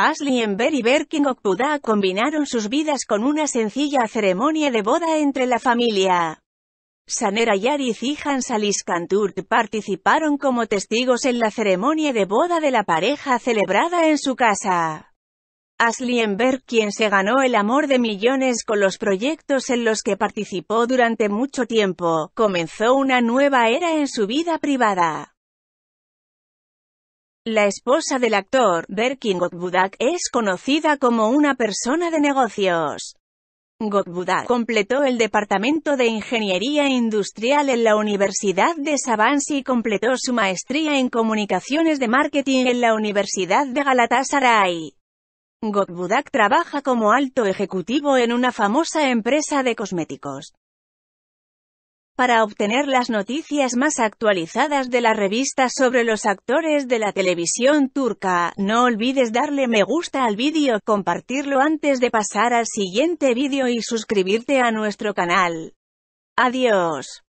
Ashley Ember y Berkin Okuda combinaron sus vidas con una sencilla ceremonia de boda entre la familia. Sanera Yariz y Hans Kanturk participaron como testigos en la ceremonia de boda de la pareja celebrada en su casa. Ashley Enver quien se ganó el amor de millones con los proyectos en los que participó durante mucho tiempo, comenzó una nueva era en su vida privada. La esposa del actor, Berkin Gokbudak, es conocida como una persona de negocios. Gokbudak completó el Departamento de Ingeniería Industrial en la Universidad de Savansi y completó su maestría en Comunicaciones de Marketing en la Universidad de Galatasaray. Gokbudak trabaja como alto ejecutivo en una famosa empresa de cosméticos para obtener las noticias más actualizadas de la revista sobre los actores de la televisión turca. No olvides darle me gusta al vídeo, compartirlo antes de pasar al siguiente vídeo y suscribirte a nuestro canal. Adiós.